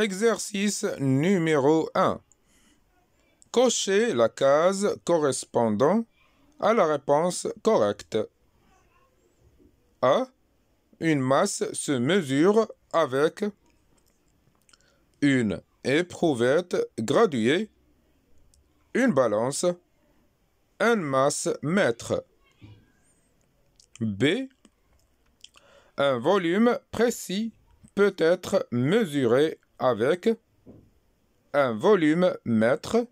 Exercice numéro 1. Cochez la case correspondant à la réponse correcte. A. Une masse se mesure avec une éprouvette graduée, une balance, un masse mètre. B. Un volume précis peut être mesuré avec un volume mètre,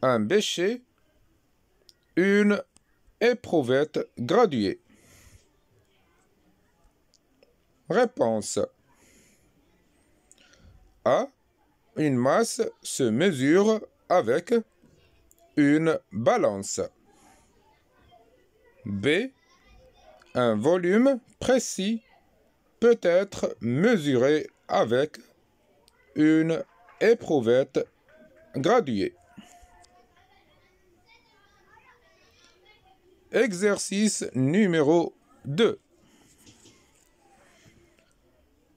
un bécher, une éprouvette graduée. Réponse A. Une masse se mesure avec une balance. B. Un volume précis peut être mesuré avec une éprouvette graduée. Exercice numéro 2.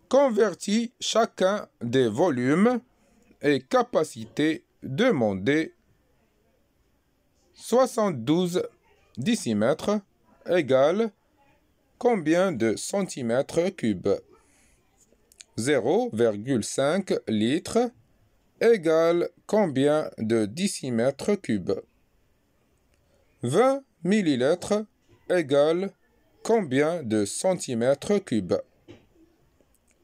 Convertis chacun des volumes et capacités demandées 72 décimètres égale combien de centimètres cubes 0,5 litres égale combien de décimètres cubes 20 millilitres égale combien de centimètres cubes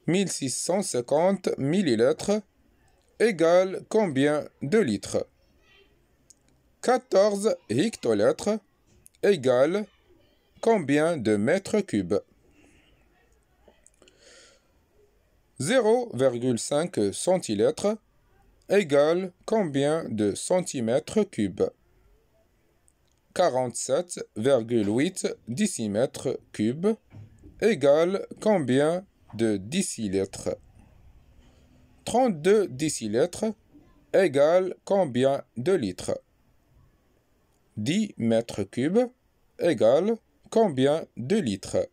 1650 millilitres égale combien de litres 14 hectolitres égale combien de mètres cubes 0,5 centilitres égale combien de centimètres cubes 47,8 décimètres cubes égale combien de décilitres 32 décilitres égale combien de litres 10 mètres cubes égale combien de litres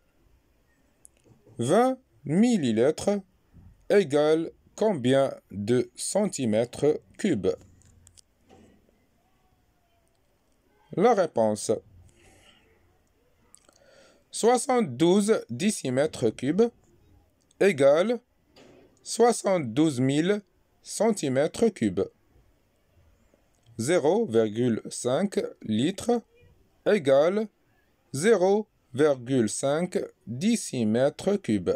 20 millilitres égale combien de centimètres cubes La réponse 72 décimètres cubes égale 72 000 centimètres cubes. 0,5 litres égale 0,5 décimètres cubes.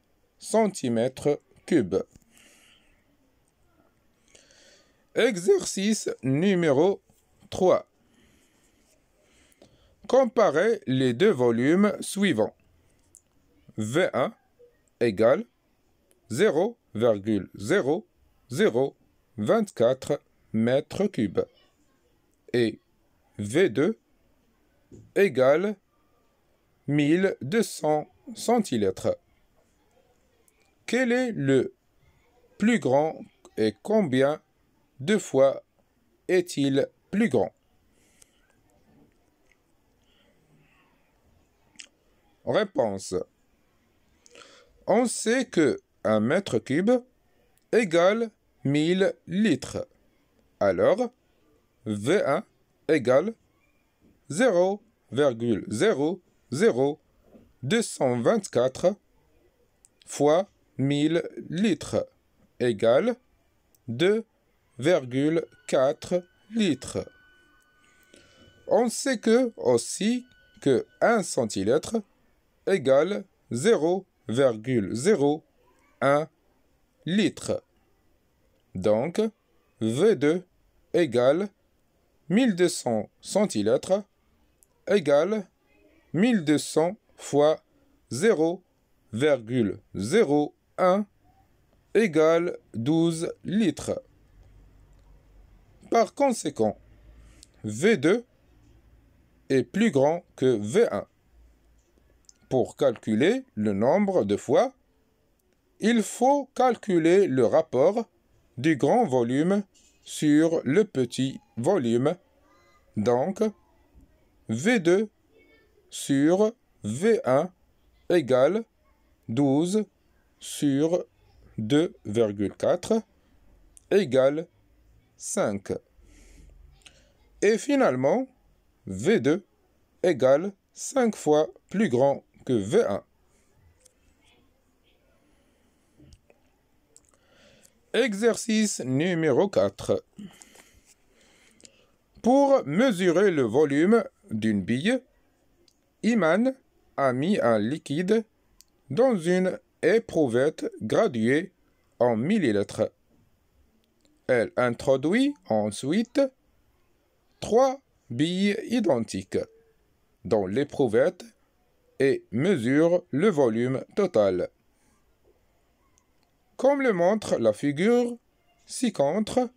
centimètres cubes. Exercice numéro 3. Comparez les deux volumes suivants. V1 égale 0,0024 m cubes et V2 égale 1200 centilitres. Quel est le plus grand et combien de fois est-il plus grand Réponse. On sait que un mètre cube égale 1000 litres. Alors, V1 égale 0,00224 fois 1000 litres égale 2,4 litres. On sait que aussi que 1 centilitre égale 0,01 litre. Donc, V2 égale 1200 centilitres égale 1200 fois 0,01 1 égale 12 litres. Par conséquent, V2 est plus grand que V1. Pour calculer le nombre de fois, il faut calculer le rapport du grand volume sur le petit volume. Donc, V2 sur V1 égale 12 litres sur 2,4 égale 5. Et finalement, V2 égale 5 fois plus grand que V1. Exercice numéro 4. Pour mesurer le volume d'une bille, Iman a mis un liquide dans une éprouvette graduée en millilitres. Elle introduit ensuite trois billes identiques dans l'éprouvette et mesure le volume total. Comme le montre la figure ci-contre,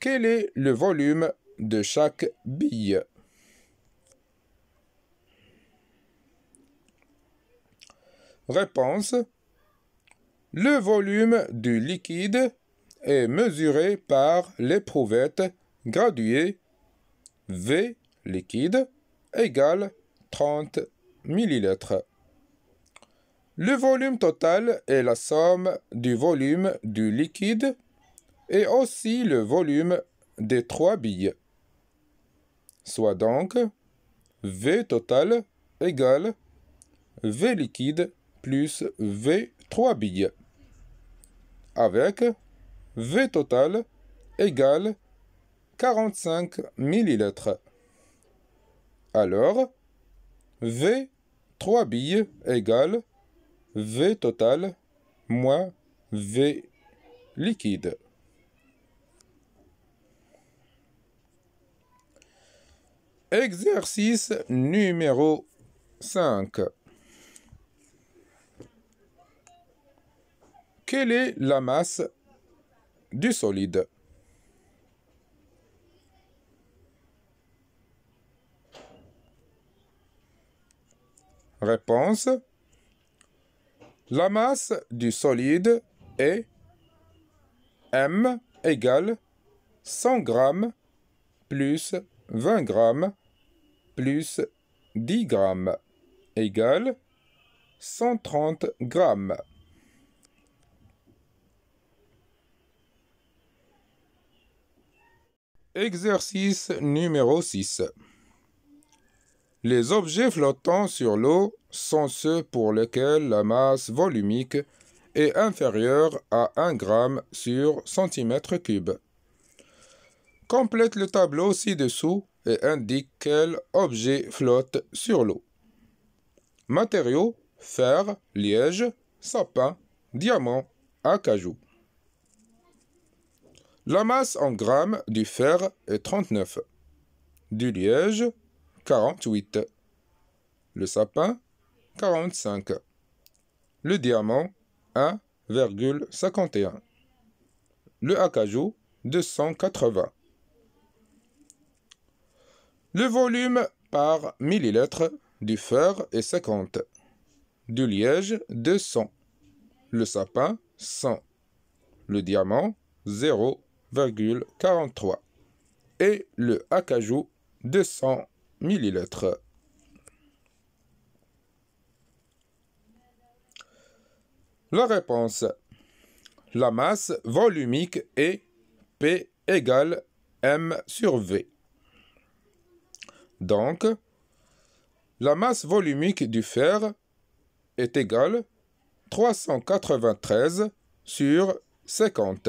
quel est le volume de chaque bille Réponse. Le volume du liquide est mesuré par l'éprouvette graduée V liquide égale 30 ml. Le volume total est la somme du volume du liquide et aussi le volume des trois billes. Soit donc V total égale V liquide plus V 3 billes avec V total égale 45 millilitres. Alors, V 3 billes égale V total moins V liquide. Exercice numéro 5. Quelle est la masse du solide Réponse. La masse du solide est M égale 100 g plus 20 g plus 10 g égale 130 grammes. Exercice numéro 6. Les objets flottants sur l'eau sont ceux pour lesquels la masse volumique est inférieure à 1 g sur cm3. Complète le tableau ci-dessous et indique quel objet flotte sur l'eau. Matériaux fer, liège, sapin, diamant, acajou. La masse en grammes du fer est 39, du liège 48, le sapin 45, le diamant 1,51, le acajou 280. Le volume par millilitre du fer est 50, du liège 200, le sapin 100, le diamant 0 et le acajou 200 ml. La réponse. La masse volumique est P égale M sur V. Donc, la masse volumique du fer est égale 393 sur 50.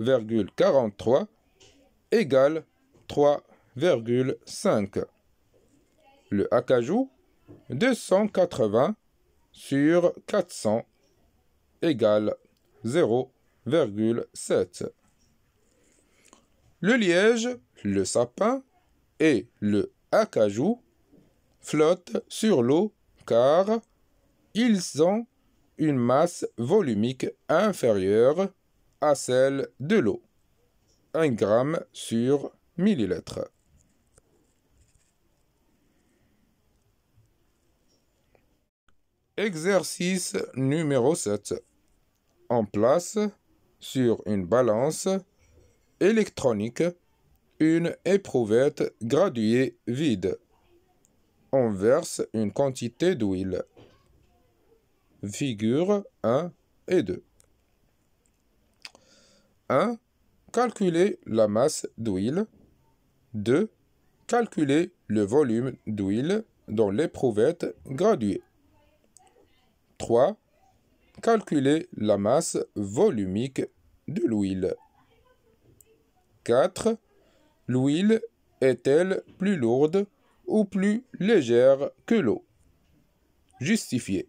3,43 égale 3,5. Le acajou 280 sur 400 égale 0,7. Le liège, le sapin et le acajou flottent sur l'eau car ils ont une masse volumique inférieure à celle de l'eau, 1 g sur millilitre. Exercice numéro 7. On place sur une balance électronique une éprouvette graduée vide. On verse une quantité d'huile. Figure 1 et 2. 1. Calculer la masse d'huile. 2. Calculer le volume d'huile dans l'éprouvette graduée. 3. Calculer la masse volumique de l'huile. 4. L'huile est-elle plus lourde ou plus légère que l'eau Justifié.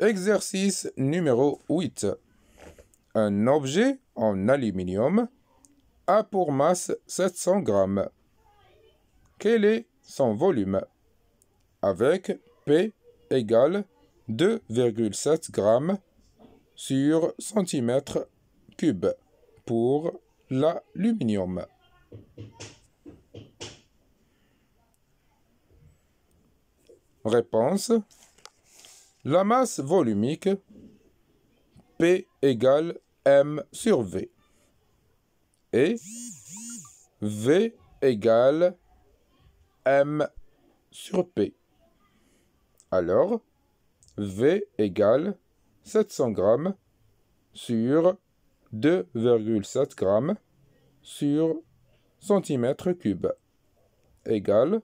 Exercice numéro 8. Un objet en aluminium a pour masse 700 grammes. Quel est son volume Avec P égale 2,7 grammes sur centimètre cube pour l'aluminium. Réponse la masse volumique P égale M sur V et V égale M sur P. Alors, V égale 700 grammes sur 2,7 grammes sur centimètre cube égale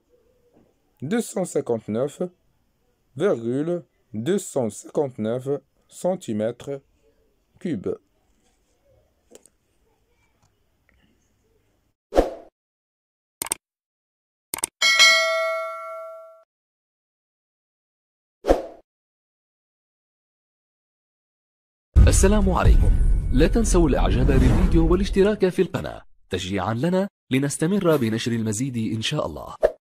virgule 259 cm 3 السلام عليكم لا تنسوا الاعجاب بالفيديو والاشتراك في القناة تشجيعا لنا لنستمر بنشر المزيد ان شاء الله